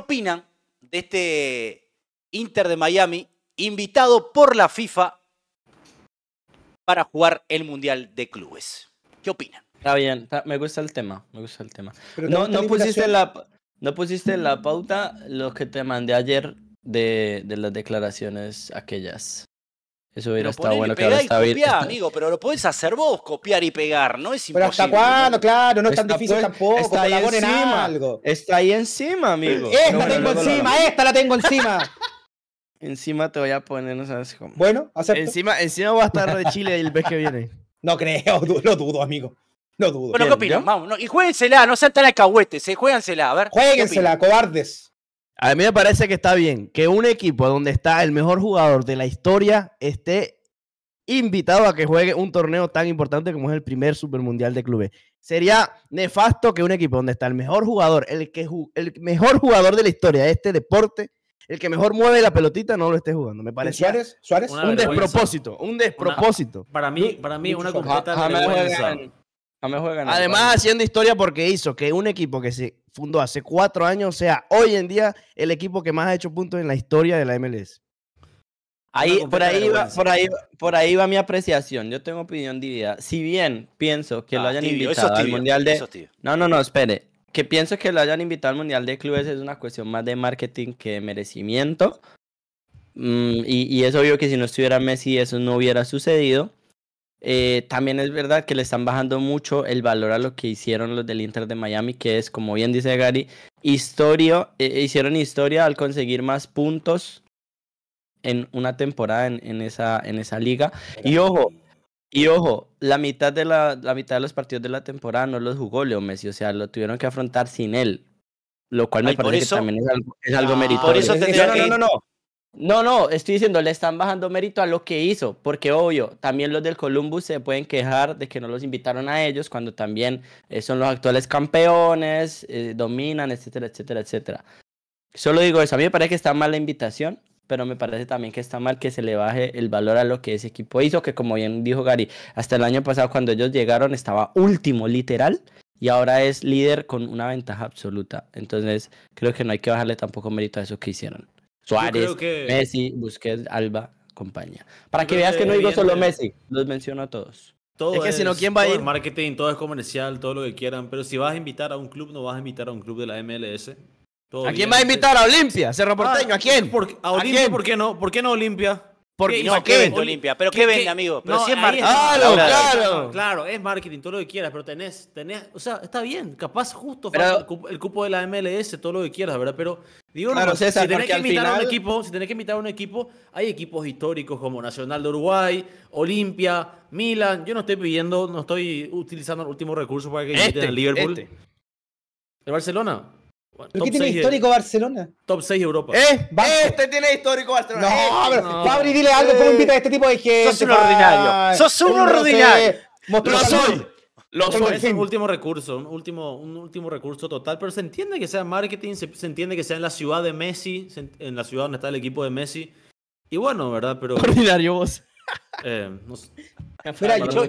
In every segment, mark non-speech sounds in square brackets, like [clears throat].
opinan de este Inter de Miami invitado por la FIFA para jugar el Mundial de Clubes? ¿Qué opinan? Está bien, me gusta el tema, me gusta el tema. no, pusiste la, la pauta los que te mandé ayer de las declaraciones aquellas. Eso hubiera estado bueno que ahora está bien. amigo, pero lo podés hacer vos, copiar y pegar, no es imposible. Pero hasta cuándo, claro, no es tan difícil pues, tampoco, está ahí encima. algo. Está ahí encima, amigo. Esta la tengo encima, esta la tengo encima. [laughs] encima te voy a poner, no sabes cómo. Bueno, acepto. Encima, encima va a estar de Chile el vez que viene. [laughs] no creo, no [laughs] dudo, amigo. No dudo. Bueno, lo ¿qué Vamos, y jueguensela, no sean tan alcahuetes, eh, a ver. Jueguensela, cobardes. A mí me parece que está bien que un equipo donde está el mejor jugador de la historia esté invitado a que juegue un torneo tan importante como es el primer Super Mundial de clubes. Sería nefasto que un equipo donde está el mejor jugador, el, que el mejor jugador de la historia de este deporte, el que mejor mueve la pelotita, no lo esté jugando. Me parece Suárez, un despropósito, un despropósito. para mí, para mí una completa Además, haciendo historia porque hizo que un equipo que se fundó hace cuatro años, o sea, hoy en día el equipo que más ha hecho puntos en la historia de la MLS. Ahí, por, ahí va, por, ahí, por ahí va mi apreciación. Yo tengo opinión dividida. Si bien pienso que lo ah, hayan invitado al Mundial de. No, no, no, espere. Que pienso que lo hayan invitado al Mundial de Clubes es una cuestión más de marketing que de merecimiento. Mm, y, y es obvio que si no estuviera Messi, eso no hubiera sucedido. Eh, también es verdad que le están bajando mucho el valor a lo que hicieron los del Inter de Miami, que es, como bien dice Gary, historia, eh, hicieron historia al conseguir más puntos en una temporada en, esa, en esa liga. Y ojo, y ojo, la mitad, de la, mitad de los partidos de la temporada no los jugó Leo Messi, o sea, lo tuvieron que afrontar sin él, lo cual me parece que también es algo, ah, meritorio. Por eso [laughs] no, no, no. No, no, estoy diciendo, le están bajando mérito a lo que hizo, porque obvio, también los del Columbus se pueden quejar de que no los invitaron a ellos cuando también eh, son los actuales campeones, eh, dominan, etcétera, etcétera, etcétera. Solo digo eso, a mí me parece que está mal la invitación, pero me parece también que está mal que se le baje el valor a lo que ese equipo hizo, que como bien dijo Gary, hasta el año pasado cuando ellos llegaron estaba último, literal, y ahora es líder con una ventaja absoluta. Entonces, creo que no hay que bajarle tampoco mérito a eso que hicieron. Suárez, Messi, Busquets, Alba, compañía. Para que veas que no digo solo Messi, los menciono a todos. Todo es ¿quién va marketing, todo es comercial, todo lo que quieran. Pero si vas a invitar a un club, no vas a invitar a un club de la MLS. ¿A quién va a invitar? ¿A Olimpia? ¿Cerro ah, Porteño? ¿A quién? ¿A, Olimpia? ¿Por qué no? ¿Por qué no Olimpia? Porque no, ¿qué vende Olimpia? ¿Pero qué, vende, amigo? Pero Claro, claro. es marketing, todo lo que quieras, pero tenés, tenés, o sea, está bien, capaz justo el cupo de la MLS, todo lo que quieras, ¿verdad? Pero digo, claro, si tenés que invitar a un equipo, si tenés que invitar a un equipo, hay equipos históricos como Nacional de Uruguay, Olimpia, Milan. Yo no estoy pidiendo, no estoy utilizando el último recurso para que inviten este, Liverpool. Este. ¿El Barcelona? Bueno, qué tiene histórico Barcelona? Top 6 Europa. ¿Eh? Este tiene histórico Barcelona. No, este dile algo, ¿cómo invita a este tipo de gente? Sos un ordinario. Sos un ordinario. Lo soy. Lo soy. Es un último recurso, un último, un último recurso total. Pero se entiende que sea marketing, se, entiende que sea en la ciudad de Messi, en la ciudad donde está el equipo de Messi. Y bueno, ¿verdad? Pero. Ordinario vos. Eh,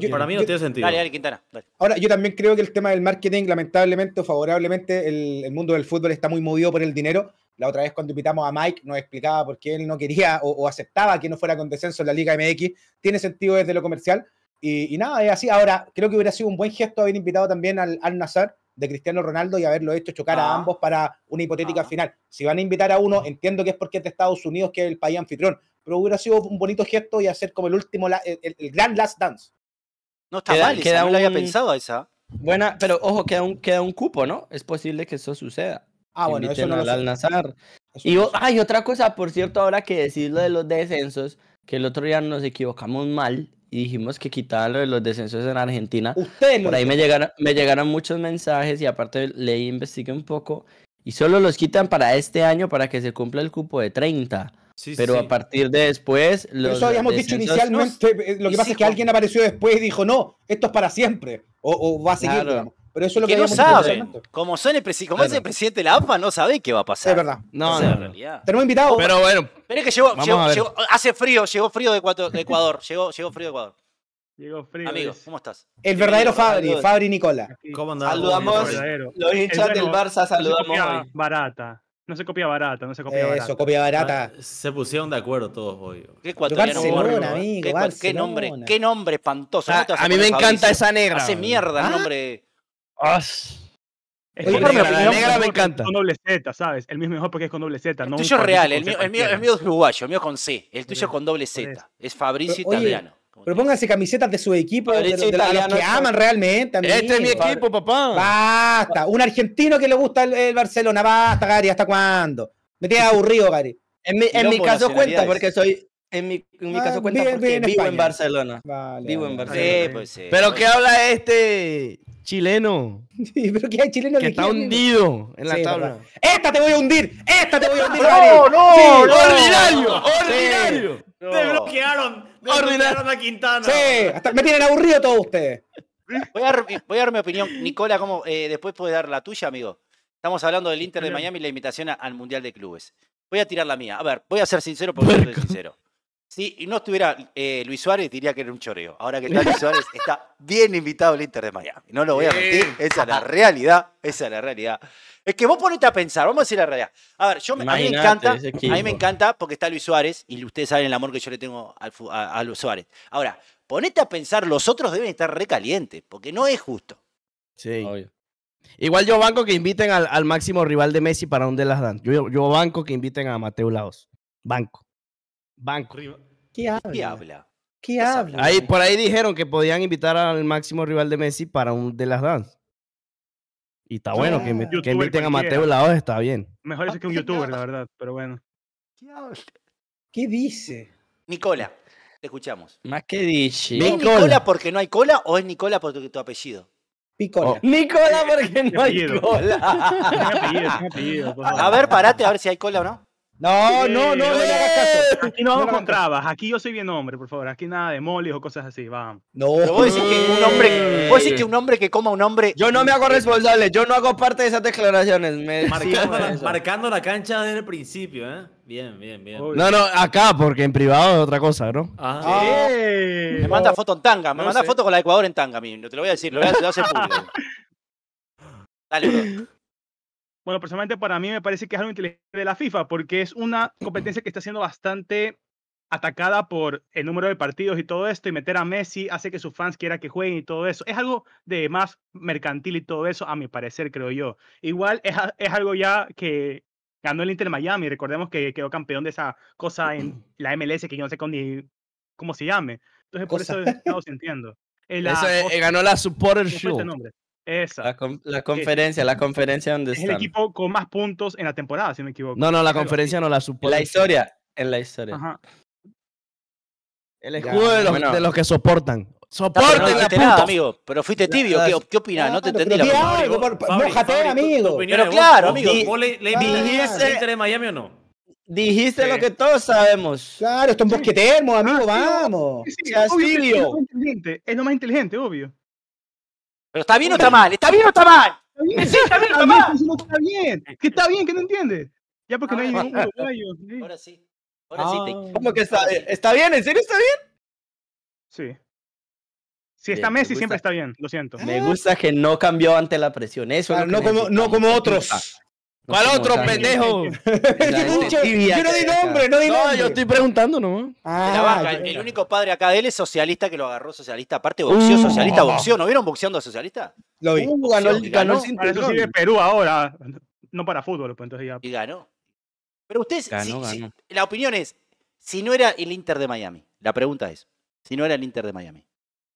para, mí, no tiene sentido. Ahora, yo también creo que el tema del marketing, lamentablemente o favorablemente, el, mundo del fútbol está muy movido por el dinero. La otra vez cuando invitamos a Mike nos explicaba por qué él no quería o, aceptaba que no fuera con descenso en la Liga MX. Tiene sentido desde lo comercial. Y, nada, es así. Ahora, creo que hubiera sido un buen gesto haber invitado también al, al Nazar de Cristiano Ronaldo y haberlo hecho chocar a ah. ambos para una hipotética ah. final. Si van a invitar a uno, entiendo que es porque es de Estados Unidos, que es el país anfitrión, pero hubiera sido un bonito gesto y hacer como el último, el, el, gran last dance. No está mal, queda no había pensado esa. Buena, pero ojo, queda un, queda un cupo, ¿no? Es posible que eso suceda. Ah, bueno, eso al al Nazar. y, hay otra cosa, por cierto, ahora que decís lo de los descensos, que el otro día nos equivocamos mal y dijimos que quitaba lo de los descensos en Argentina. por ahí me llegaron, me llegaron muchos mensajes y aparte leí, investigué un poco y solo los quitan para este año para que se cumpla el cupo de 30 pero a partir de después. Eso habíamos dicho inicialmente. Eh, lo que pasa es que alguien apareció después y dijo, no, esto es para siempre. O, va a seguir, Pero eso es lo que, no saben. Como, es el presidente de la AFA, no sabe qué va a pasar. Es verdad. No, en no, no. Realidad. Tenemos Pero bueno. Pero es que llegó, hace frío, llegó frío de Ecuador. llegó, llegó frío de Ecuador. Llegó frío. Amigo, ¿cómo estás? El verdadero Fabri, Fabri Nicola. ¿Cómo Saludamos. Los hinchas del Barça saludamos. Barata no se copia barata, no se copia barata. Eso, copia barata. Ah, se pusieron de acuerdo todos hoy. ¿Qué, Barcelona, amigo, eh. ¿Qué, ¿Qué, nombre, qué nombre espantoso. Ah, a mí me encanta esa negra. Hace mierda el ¿ah? nombre. Es que negra, la negra me encanta. Con doble Z, ¿sabes? El es mejor porque es con doble Z. El tuyo es real, el mío, el mío, el mío es uruguayo, el mío es con C. El tuyo es con doble Z. Es Fabricio Italiano. Pero pónganse camisetas de su equipo, de, los que aman realmente. Este es mi equipo, papá. Basta. Un argentino que le gusta el, Barcelona. Basta, Gary. ¿Hasta cuándo? Me tiene aburrido, Gary. En mi, en mi caso cuenta, porque soy, en mi, en mi ah, caso cuenta porque vivo, en Barcelona. Vale, vivo en Barcelona. Sí, pues sí. Pero ¿qué habla este chileno? [laughs] Sí, pero ¿qué hay chileno que, está hundido en la tabla? Esta te voy a hundir, esta te voy a hundir. Gary. no, no, ordinario, ordinario. Te bloquearon Ordenaron a Quintana. Sí, me tienen aburrido todos ustedes. Voy a, dar, mi opinión. Nicola, ¿cómo, eh, después puedes dar la tuya, amigo. Estamos hablando del Inter de Miami y la invitación al Mundial de Clubes. Voy a tirar la mía. A ver, voy a ser sincero porque soy sincero. Si no estuviera eh, Luis Suárez, diría que era un choreo. Ahora que está Luis Suárez, [laughs] está bien invitado al Inter de Miami. No lo voy a mentir, esa es la realidad. Esa es la realidad. Es que vos ponete a pensar, vamos a decir la realidad. A ver, yo, a mí me encanta, a mí me encanta porque está Luis Suárez y ustedes saben el amor que yo le tengo a, Luis Suárez. Ahora, ponete a pensar, los otros deben estar recalientes, porque no es justo. Sí. Igual yo banco que inviten al, máximo rival de Messi para donde las dan. Yo, yo banco que inviten a Mateo Laos. Banco. Banco. ¿Qué habla? ¿Qué habla? Ahí, por ahí dijeron que podían invitar al máximo rival de Messi para un de las dance. Y está bueno que, inviten a Mateo lado está bien. Mejor eso que un youtuber, la verdad, pero bueno. ¿Qué dice? Nicola, te escuchamos. Más que dice. Nicola. porque no hay cola o es Nicola porque tu, apellido? Nicola. Oh. Nicola porque no hay cola. a ver, parate a ver si hay cola o no. No, no, no, no. Aquí no con contrabas. Aquí yo soy bien hombre, por favor. Aquí nada de molis o cosas así. Vamos. No. Vos decir que un hombre, que un hombre que coma un hombre. Yo no me hago responsable. Yo no hago parte de esas declaraciones. marcando, la, cancha desde el principio, ¿eh? Bien, bien, bien. No, no, acá, porque en privado es otra cosa, ¿no? Ah. Ah. Me manda foto en tanga. Me manda foto con la Ecuador en tanga, Te lo voy a decir. Lo voy a hacer público. [laughs] Dale, bueno, personalmente para mí me parece que es algo inteligente de la FIFA, porque es una competencia que está siendo bastante atacada por el número de partidos y todo esto, y meter a Messi hace que sus fans quieran que jueguen y todo eso. Es algo de más mercantil y todo eso, a mi parecer, creo yo. Igual es, es algo ya que ganó el Inter Miami, recordemos que quedó campeón de esa cosa en [clears throat] la MLS que yo no sé cómo se llame. Entonces, por eso [laughs] eso estamos sintiendo. eso eh, ganó la Supporter Show. Esa. La, la conferencia, la conferencia donde es el equipo con más puntos en la temporada, si me equivoco. No, no, la conferencia no la supone. La historia, en la historia. Ajá. El escudo de, los, que soportan. soporte no, amigo. Pero fuiste tibio. ¿Qué, qué opinas? No te entendí la pregunta. Mójate, amigo. Pero claro, amigo. dijiste de Miami o no? Dijiste lo que todos sabemos. Claro, esto es un bosquetermo, amigo, ah, vamos. es lo más inteligente, obvio. ¿Pero está bien o está mal? ¿Está bien o está mal? está bien, está mal. Está bien, que está bien, que pues, no entiendes? Ya porque no hay ningún Ahora sí. Ahora sí. Ah. ¿Cómo que está, eh, está bien? ¿En serio está bien? Sí. Si está Messi, siempre está bien, lo siento. Me gusta que no cambió ante la presión. Eso ah, no, como, no como otros. ¿Cuál otro pendejo? [laughs] yo no di nombre, no di no, yo estoy preguntando nomás. Ah, el, único padre acá de él es socialista que lo agarró socialista. Aparte, uh, boxeo, socialista, boxeo. ¿No vieron boxeando a socialista? Lo vi. Uh, ganó, ganó, Perú ahora, no para fútbol. Pues, entonces ya... Y ganó. Pero ustedes, la opinión es, si no era el Inter de Miami, la pregunta es, si no era el Inter de Miami,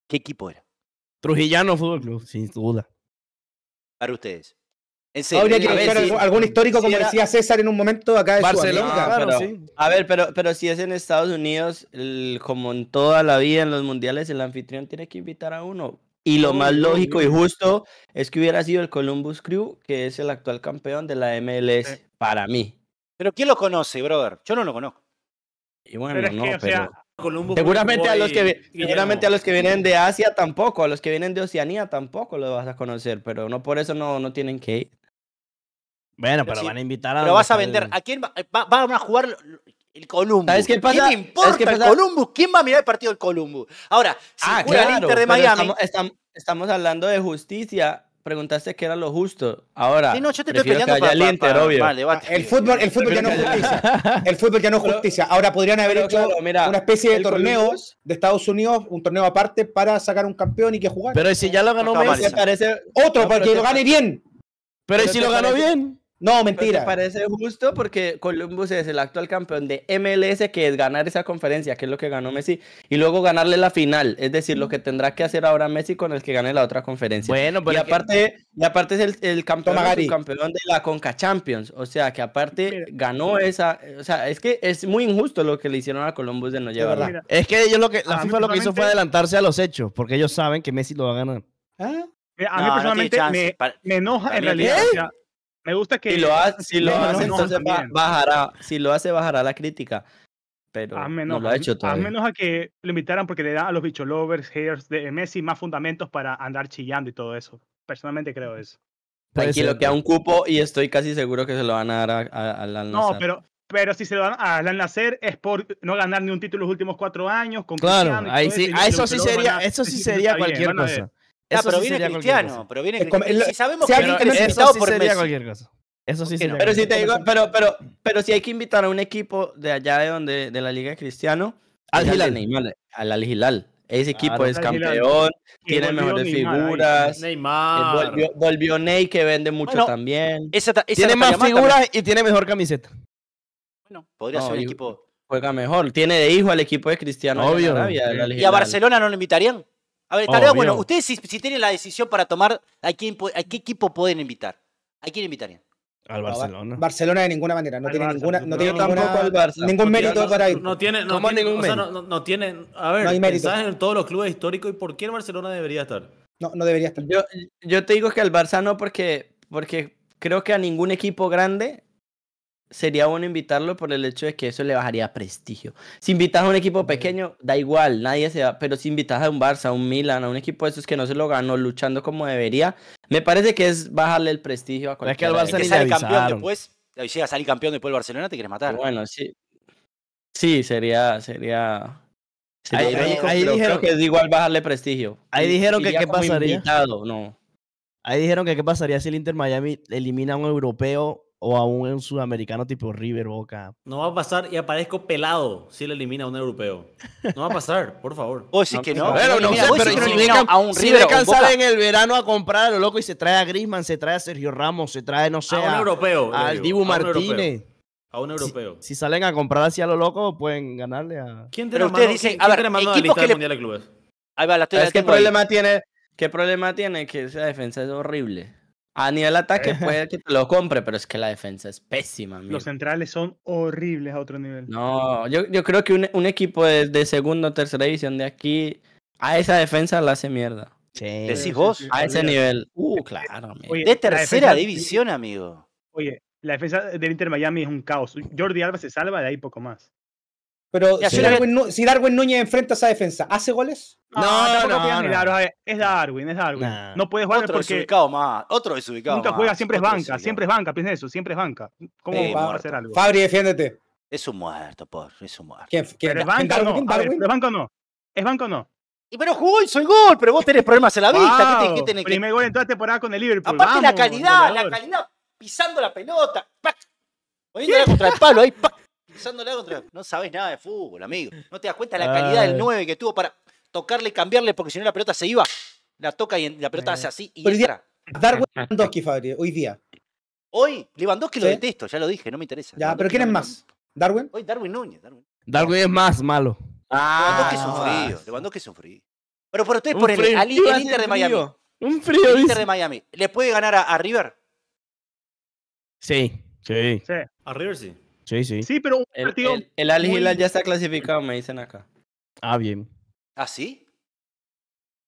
¿qué equipo era? Trujillano Fútbol Club, sin duda. Para ustedes que algún histórico, como decía César en un momento acá de Barcelona. Ah, a ver, pero, pero si es en Estados Unidos, como en toda la vida en los mundiales, el anfitrión tiene que invitar a uno. Y lo más lógico y justo es que hubiera sido el Columbus Crew, que es el actual campeón de la MLS, para mí. Pero ¿quién lo conoce, brother? Yo no lo conozco. Y bueno, no, pero... seguramente a, los que, seguramente a los que vienen de Asia tampoco, a los que vienen de Oceanía tampoco lo vas a conocer, pero no por eso no, no tienen que ir. Bueno, pero, van a invitar a. lo vas a vender. ¿A quién va, eh, van a jugar el Columbus? qué importa el Columbus? ¿Quién va a mirar el partido del Columbus? Ahora, si ah, el Inter de Miami. Estamos, hablando de justicia. Preguntaste qué era lo justo. Ahora. Sí, no, yo te estoy peleando para, el el fútbol, el fútbol ya no es justicia. [laughs] El fútbol ya no es justicia. Ahora podrían haber hecho una especie de torneos de Estados Unidos, un torneo aparte para sacar un campeón y que jugar. Pero si ya lo ganó Messi, Otro, para que lo gane bien. Pero, si lo ganó bien. No, mentira. Me parece justo porque Columbus es el actual campeón de MLS, que es ganar esa conferencia, que es lo que ganó Messi, y luego ganarle la final, es decir, lo que tendrá que hacer ahora Messi con el que gane la otra conferencia. Bueno, pero y aparte, y aparte es el, campeón, campeón de la Conca Champions, o sea, que aparte ganó esa, o sea, es que es muy injusto lo que le hicieron a Columbus de no llevarla. Es que ellos lo que la FIFA lo que hizo fue adelantarse a los hechos, porque ellos saben que Messi lo va a ganar. Ah. A mí personalmente me, enoja en realidad. ¿eh? Me gusta que. Si lo hace, lo entonces bajará. Si lo hace, bajará la crítica. Pero al menos, no lo ha hecho todavía. A menos a que lo invitaran porque le da a los bicho lovers, haters de Messi más fundamentos para andar chillando y todo eso. Personalmente creo eso. Tranquilo, que a un cupo y estoy casi seguro que se lo van a dar a, Alan No, pero, pero si se lo van a Alan Nacer es por no ganar ni un título los últimos cuatro años. Con claro, ahí sí, a eso, sí [laughs] sería, eso sí sería cualquier cosa pero, viene cristiano, pero viene sabemos que alguien invitado por sería cualquier cosa. Eso sí Pero si te digo, pero, si hay que invitar a un equipo de allá de donde, de la Liga de Cristiano, al Hilal. Al Al Hilal. Ese equipo es campeón, tiene mejores figuras. Neymar. Eh, volvió, Ney, que vende mucho también. tiene más figuras y tiene mejor camiseta. Bueno, podría ser un equipo. Juega mejor. Tiene de hijo al equipo de Cristiano. Obvio. y a Barcelona no lo invitarían. A ver, estaría bueno. Ustedes, si, tienen la decisión para tomar, ¿a, qué equipo pueden invitar? ¿A quién invitarían? Al Barcelona. Barcelona de ninguna manera. No tiene, ninguna, no, tiene tampoco al Barça, ningún mérito para ir. No tiene, no tiene, ningún o sea, no, no, tiene. A ver, hay en todos los clubes históricos y por qué el Barcelona debería estar. No, no debería estar. Yo, yo te digo que al Barça no, porque, porque creo que a ningún equipo grande sería bueno invitarlo por el hecho de que eso le bajaría prestigio. Si invitas a un equipo pequeño, da igual, nadie se va, pero si invitas a un Barça, a un Milan, a un equipo de esos que no se lo ganó luchando como debería, me parece que es bajarle el prestigio a cualquier. Es que al Barça es que sale campeón después, a salir campeón después Barcelona, te quieres matar. Bueno, sí. Sí, sería, sería ahí, dijeron, que es igual bajarle prestigio. Ahí dijeron que qué pasaría. Ahí dijeron que qué pasaría si el Inter Miami elimina a un europeo o a un, sudamericano tipo River Boca. No va a pasar y aparezco pelado si le elimina a un europeo. No va a pasar, por favor. [laughs] O sí que no. Pero si, le a un Boca. en el verano a comprar a lo loco y se trae a Grisman, se trae a Sergio Ramos, se trae, no sé, a, un europeo. Al Dibu Martínez. A un europeo. Si, salen a comprar así a lo loco, pueden ganarle a. ¿Quién te lo a la lista del Mundial de Clubes? Ahí va, ¿Qué problema tiene? ¿Qué problema tiene? Que esa defensa es horrible. A nivel ataque [laughs] puede que te lo compre, pero es que la defensa es pésima. Amigo. Los centrales son horribles a otro nivel. No, yo, creo que un, equipo de, segunda o tercera división de aquí a esa defensa la hace mierda. Sí. Decís vos. A ese nivel. Uh, claro. Amigo. de tercera división, amigo. Oye, la defensa del Inter Miami es un caos. Jordi Alba se salva de ahí poco más. Pero si, Darwin, Núñez enfrenta esa defensa, ¿hace goles? No, no, no, no. Es Darwin, es Darwin. No puedes jugar Otro porque... desubicado más. Otro desubicado Nunca juega, siempre es banca. Siempre es banca, piensa eso. Siempre es banca. ¿Cómo vamos va a hacer algo? Fabri, defiéndete. Es un muerto, por. Es un muerto. ¿Quién, es banca o no? ¿Es banca o no? ¿Es banca o no? Y pero jugó y soy gol, pero vos tenés problemas en la vista. ¿Qué, Primer gol toda por temporada con el Liverpool. Aparte la calidad, la calidad pisando la pelota. ¡pac! la contra el palo ahí. No sabes nada de fútbol, amigo. No te das cuenta de la calidad del 9 que tuvo para tocarle y cambiarle, porque si no la pelota se iba. La toca y la pelota hace así y Darwin Lewandowski, Fabri, hoy día. Hoy, Lewandowski lo detesto, ya lo dije, no me interesa. Ya, pero ¿quién es más? ¿Darwin? Hoy Darwin Núñez. Darwin, Darwin es más malo. Ah, Lewandowski es un ah. frío. Lewandowski es un frío. Pero por ustedes, por el, Inter de Miami. Un frío. Inter de Miami. ¿Le puede ganar a, a River? Sí. Sí. sí. A River sí. Sí, sí. Sí, pero un el, partido. El, Al Hilal ya está clasificado, me dicen acá. Ah, bien. ¿Ah, sí?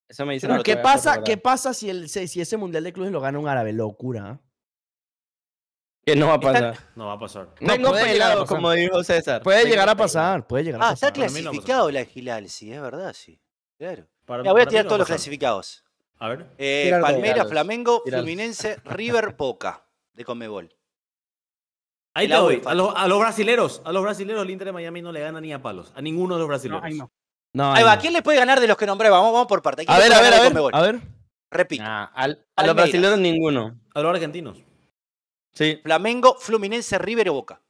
Eso me dicen. Pero ¿qué pasa, ¿qué pasa si, el, si ese mundial de clubes lo gana un árabe? Locura. ¿ah? Que no va a pasar. No va a pasar. No, pelado, como dijo César. Puede llegar a pasar, puede llegar ah, a pasar. Ah, está clasificado el Al Hilal, sí, es verdad, sí. Claro. ya, voy a tirar todos los clasificados. A ver. Eh, Flamengo, Fluminense, River, Poca. de Comebol. Ahí te voy. A, los brasileros. A los brasileros el Inter de Miami no le gana ni a palos. A ninguno de los brasileños. No, no. No, ¿Quién le puede ganar de los que nombré? Vamos, por parte. A ver, a ver, a ver, a ver. Repito. Ah, a los brasileños ninguno. A los argentinos. Sí. Flamengo, Fluminense, River y Boca.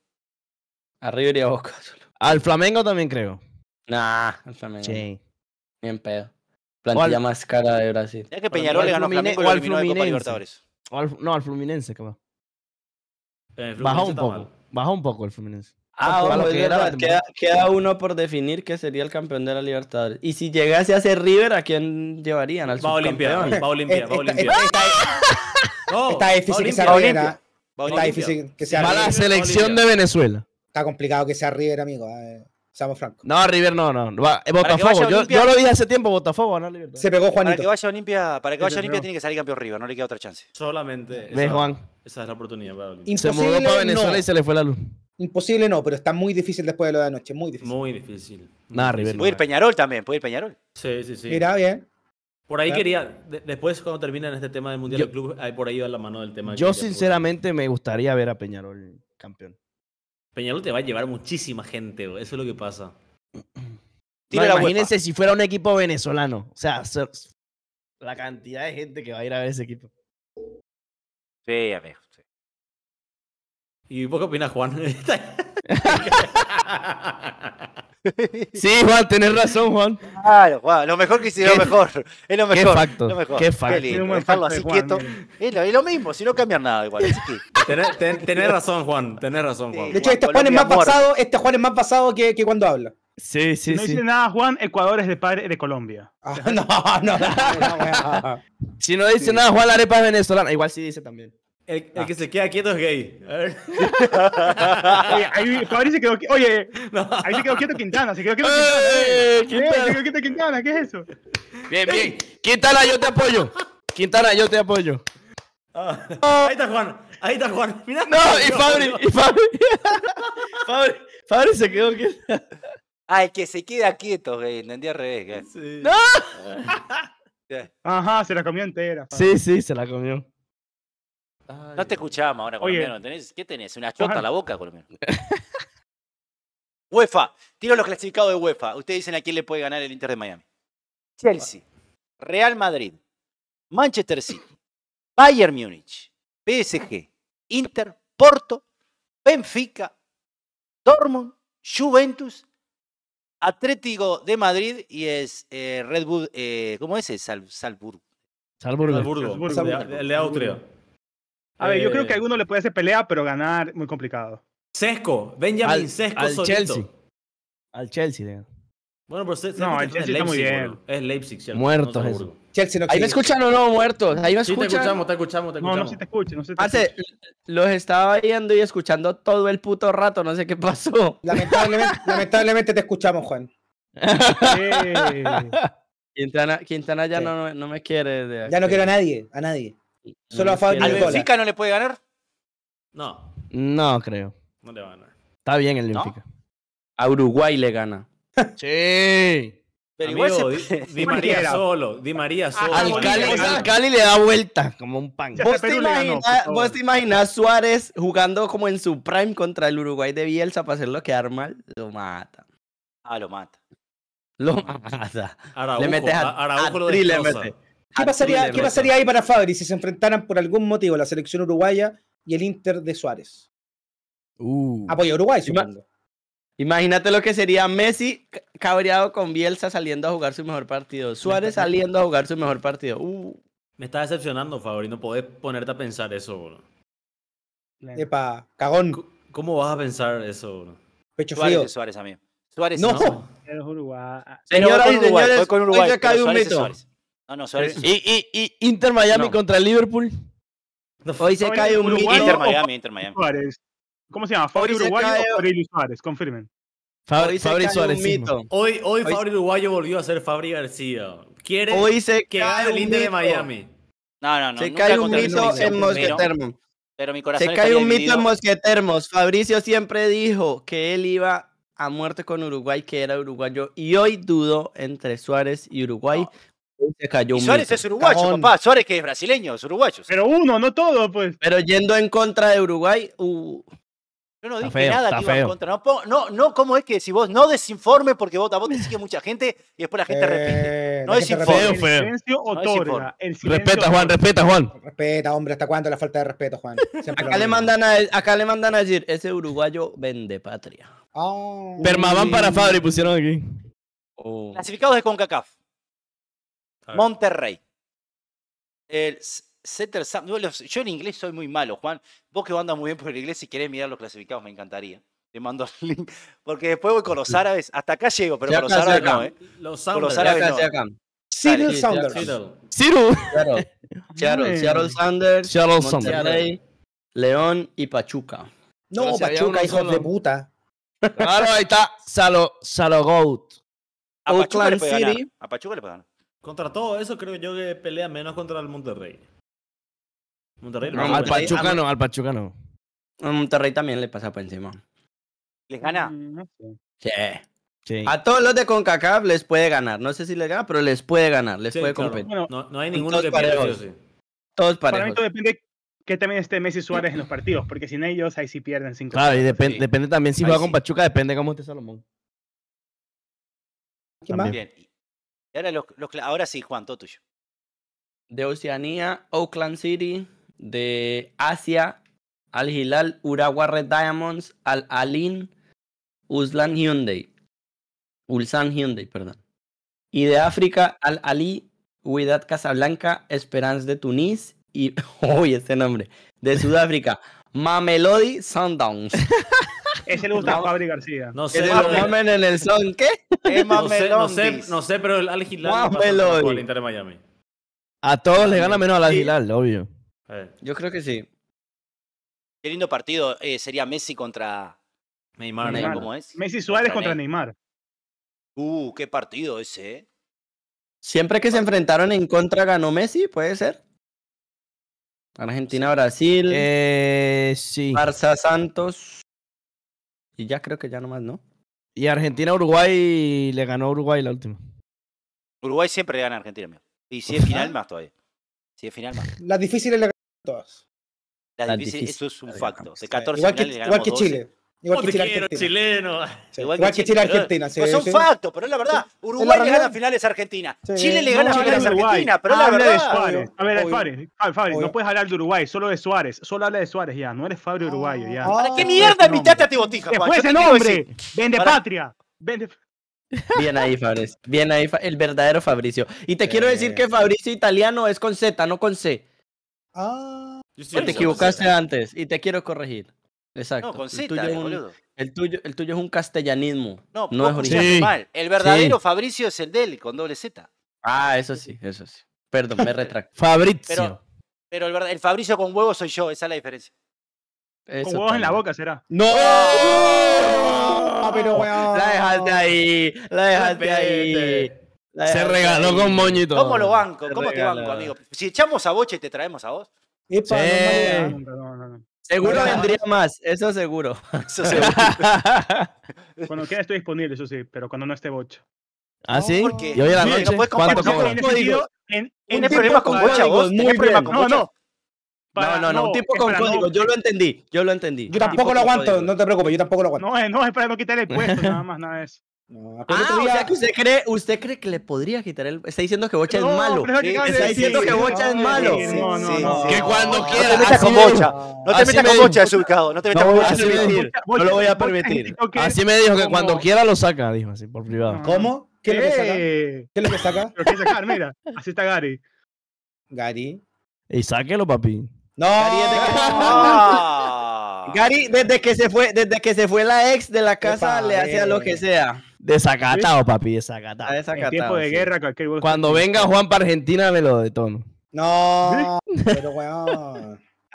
A River y a Boca [laughs] solo. Al Flamengo también creo. Nah, al Flamengo. Sí. Bien pedo. Plantilla más cara de Brasil. Es que Peñarol le ganó Flamengo o al Fluminense. De Libertadores. no, al Fluminense, va Baja un poco. Baja un poco el Fluminense. Ah, queda, queda, uno por definir que sería el campeón de la Libertadores. Y si llegase a ser River, ¿a quién llevarían? Al va Olimpia, va Olimpia, va [laughs] Olimpia. Está difícil que sea River. Está difícil la selección de Venezuela. Está complicado que sea River, amigo. Eh. Seamos francos. No, River no, no. Eh, Botafogo. Yo, yo, lo dije hace tiempo, Botafogo, no River. Se pegó Juanito. Para que vaya Olimpia, para que vaya Olimpia tiene que salir campeón River, no le queda otra chance. Solamente. ve Juan? Esa es la oportunidad para Olimpia. Se mudó para Venezuela y se le fue la luz. Imposible no, pero está muy difícil después de lo de anoche, muy difícil. Muy difícil. Nada, River. Puede ir Peñarol también, puede ir Peñarol. Sí, sí, sí. Mira, bien. Por ahí quería, después cuando terminan este tema del Mundial del Club, por ahí va la mano del tema. Yo sinceramente me gustaría ver a Peñarol campeón. Peñalú te va a llevar muchísima gente, Eso es lo que pasa. [clears throat] imagínense si fuera un equipo venezolano. O sea, la cantidad de gente que va a ir a ver ese equipo. Sí, a ver. ¿Y vos qué opinas, Juan? [laughs] [laughs] [laughs] Sí, Juan, tenés razón, Juan. Claro, Juan, lo mejor que hiciste, lo mejor. Es lo mejor. Qué facto. Qué facto. Qué así quieto. Eh. Es lo, mismo, si no cambian nada igual. Así tenés, razón, Juan. Tenés razón, Juan. De hecho, este, este Juan, es más pasado, más que, cuando habla. Sí, sí, no dice nada, Juan, Ecuador es de padre de Colombia. no, ah, [laughs] no, no, Si no dice nada, Juan, la arepa es venezolana. Igual sí dice también. El, que ah. se queda quieto es gay. A oye, ahí, se quedó quieto. Oye, ahí se quedó quieto Quintana. Se quedó quieto Quintana. quieto Quintana. ¿Qué es eso? Bien, bien. Quintana, yo te apoyo. Quintana, yo te apoyo. Ah, ahí está Juan. Ahí está Juan. no, y Fabri. Y Fabri. [laughs] Fabri, Fabri se quedó quieto. Ah, que se queda quieto, gay. Entendí al revés, Sí. ¡No! [laughs] Ajá, se la comió entera. Sí, sí, se la comió no te escuchamos ahora, ¿Una chota en la boca, colombiano? UEFA. Tiro los clasificados de UEFA. Ustedes dicen a quién le puede ganar el Inter de Miami. Chelsea. Real Madrid. Manchester City. Bayern Munich. PSG. Inter. Porto. Benfica. Dortmund. Juventus. Atlético de Madrid y es Redwood. Eh, Red Bull, eh, ¿cómo es? Salzburgo. Salzburgo. Salzburgo, de, de Austria. A ver, yo creo que a eh, alguno le puede hacer pelea, pero ganar muy complicado. Sesco, Benjamin Sesco al Chelsea. Al Chelsea, digamos. Bueno, pero no, Chelsea está muy bien. Es Leipzig, ¿cierto? Muertos. Chelsea no Ahí me escuchan o no, muertos. Ahí me escuchan. Sí, te escuchamos, te escuchamos, te escuchamos. No, no se te escucha, no sé. te Hace, los estaba viendo y escuchando todo el puto rato, no sé qué pasó. Lamentablemente, [laughs] te escuchamos, Juan. Quintana, ya no, no, me quiere. De ya no quiero a nadie, a nadie. Solo mm, a Fabio. ¿Al no le puede ganar? No. No creo. No le va a ganar. Está bien el Benfica. A Uruguay le gana. [laughs] Sí. Pero igual Di, María solo, Di María solo. al, Cali, le da vuelta como un pan. ¿Vos te, imaginas, a Suárez jugando como en su prime contra el Uruguay de Bielsa para hacerlo que mal? Lo mata. Ah, lo mata. Lo [laughs] mata. Araujo, le metes a, Araujo a, le mete. ¿Qué pasaría, ahí para Fabri si se enfrentaran por algún motivo la selección uruguaya y el Inter de Suárez? Uh. Apoyo a Uruguay, supongo. Imagínate lo que sería Messi cabreado con Bielsa saliendo a jugar su mejor partido. Suárez saliendo a jugar su mejor partido. Uh. Me está decepcionando, Fabri. No podés ponerte a pensar eso, boludo. Epa, cagón. ¿Cómo, vas a pensar eso, Pecho Suárez frío. Suárez a Suárez no. no. Señoras y señores, hoy acá un mito. No, no, sorry. Eh, ¿Y, y, Inter Miami contra Liverpool? Hoy se cae un mito? Inter Miami, Inter Miami. Suárez. ¿Cómo se llama? ¿Fabri Uruguayo o Fabri Suárez? Confirmen. Fabri, Suárez. Hoy, hoy, Fabri Uruguayo volvió a ser Fabri García. Quiere hoy se que haga el Inter de Miami. No, no, no. Se cae un mito en Mosquetermos. Pero mi corazón se cae un mito en Mosquetermos. Fabricio siempre dijo que él iba a muerte con Uruguay, que era uruguayo, y hoy dudo entre Suárez y Uruguay. Suárez es uruguayo, papá. Suárez que es brasileño, es uruguayo. Pero uno, no todo, pues. Pero yendo en contra de Uruguay, uh. Yo no dije nada que iba en contra. No, no, ¿cómo es que si vos no desinformes porque vota, vos te sigue mucha gente y después la gente eh, repite? No desinformes respeta, Juan, respeta, Juan. Respeta, hombre, ¿hasta cuándo la falta de respeto, Juan? [laughs] acá, le mandan a, acá le mandan a decir, ese uruguayo vende patria. Ah. Permaban para Fabri pusieron aquí. Oh. Clasificados de CONCACAF. Monterrey. El Setter Yo en inglés soy muy malo, Juan. Vos que andas muy bien por el inglés, si querés mirar los clasificados, me encantaría. Te mando el link. [laughs] Porque después voy con los árabes. Hasta acá llego, pero con los árabes no, ¿eh? Los Con los árabes no. acá. Cyril sí, Saunders. Seattle Sanders. Seattle Sanders. León y Pachuca. No, Pachuca, hijos de puta. Claro, ahí está. Salo, Salo Goat. A Pachuca, City. a Pachuca le pagan. Contra todo eso, creo yo que pelea menos contra el Monterrey. Monterrey no, al no al A Monterrey también le pasa por encima. ¿Les gana? Mm, sí. A todos los de CONCACAF les puede ganar. No sé si les gana, pero les puede ganar. Les puede no, hay ninguno que pierda. Sí. Todos parejos. Para mí depende que también esté Messi Suárez en los partidos, porque sin ellos ahí sí pierden cinco. Claro, y depende también si va con Pachuca, depende cómo esté Salomón. ¿Quién también ahora, sí, Juan, todo tuyo. De Oceanía, Oakland City. De Asia, Al Hilal, Urawa Red Diamonds, Al Alin, Uslan Hyundai. Ulsan Hyundai, perdón. Y de África, Al Ali, Huidad Casablanca, Esperance de Tunis y. [laughs] ¡Uy, ese nombre! De Sudáfrica, [laughs] Mamelodi Sundowns. [laughs] [laughs] Ese le gusta a Fabri García. No sé. en el ¿Qué? no, sé, no, sé, pero el Al Hilal no el Inter Miami. A todos le gana menos al Al Hilal, obvio. Eh. Yo creo que sí. Qué lindo partido eh, sería Messi contra Neymar. ¿Cómo es? Messi Suárez contra, Neymar. Uh, qué partido ese. Eh. Siempre que se enfrentaron en contra ganó Messi, puede ser. Argentina, Brasil. sí. Barça, Santos. Y ya creo que ya nomás, ¿no? Y Argentina-Uruguay le ganó a Uruguay la última. Uruguay siempre le gana a Argentina, mío. Y si es final, más todavía. Si es final, más. Las difíciles le ganan todas. Las, difíciles, eso es un facto. De 14 igual que Chile. Igual que Chile Argentina. chileno. igual, que Chile, Argentina. Sí, pues son sí. factos, pero es la verdad. Uruguay le gana finales a Argentina. Chile le gana no, finales a Argentina, pero es la verdad. De Suárez. A ver, Fabri, Fabri no puedes hablar de Uruguay, solo de Suárez. Solo habla de Suárez ya, no eres Fabri uruguayo ah. ya. ¿Para qué mierda invitaste a Tibotija? Después ese nombre. Vende patria. Vende. Bien ahí, Fabricio. Bien ahí, el verdadero Fabricio. Y te quiero decir que Fabricio italiano es con Z, no con C. Ah. Te equivocaste antes y te quiero corregir. Exacto. No, el, tuyo es un, el, tuyo, el tuyo, es un castellanismo. No, no es original. El verdadero Fabricio es el él, con doble Z. Ah, eso sí, eso sí. Perdón, me [laughs] retracto. Fabricio. Pero, el, el Fabricio con huevos soy yo, esa es la diferencia. con huevos en la boca será. ¡No! ¡Oh! Ah, pero, La dejaste ahí, la dejaste ahí. Se regaló con moñito. ¿Cómo lo banco? ¿Cómo te banco, amigo? Si echamos a Boche, te traemos a vos. sí. no, Seguro vendría más, eso seguro. Eso seguro. [laughs] cuando quiera estoy disponible, eso sí, pero cuando no esté Bocho. ¿Ah, sí? ¿Y hoy Yo la noche. Sí, no puedes ¿Tiene problemas con Bocha con No, no. no, no, un tipo con código. Yo lo entendí, yo lo entendí. Yo tampoco lo aguanto, no te preocupes, yo tampoco lo aguanto. No, eh, no, es no quitarle el puesto, [laughs] nada más, nada de eso ah, o sea usted cree, usted cree que le podría quitar el. Está diciendo que Bocha es malo. está diciendo que Bocha es eh, malo. Que cuando quiera. No te metas con Bocha. No te metas con Bocha, desubicado. No te metas con Bocha. No lo voy a permitir. Así me dijo que cuando quiera lo saca, dijo así, por privado. ¿Cómo? ¿Qué es lo que saca? Eh, ¿Qué lo que saca? sacar, mira. Así está Gary. Gary. Y sáquelo, papi. No. [laughs] Ah. Gary, desde que se fue, desde que se fue la ex de la casa, le hacía lo que sea. Desacatado, papi, desacatado. desacatado en tiempo de guerra, cualquier Cuando venga Juan para Argentina, me lo detono. No, [laughs] pero weón.